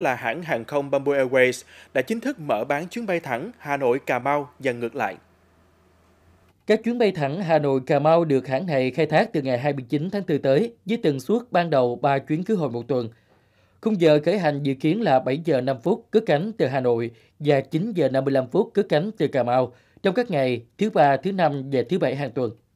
là hãng hàng không Bamboo Airways đã chính thức mở bán chuyến bay thẳng Hà Nội Cà Mau và ngược lại. Các chuyến bay thẳng Hà Nội Cà Mau được hãng này khai thác từ ngày 29 tháng 4 tới với tần suất ban đầu 3 chuyến khứ hồi một tuần. Khung giờ khởi hành dự kiến là 7 giờ 5 phút cất cánh từ Hà Nội và 9 giờ 55 phút cất cánh từ Cà Mau trong các ngày thứ ba, thứ năm và thứ bảy hàng tuần.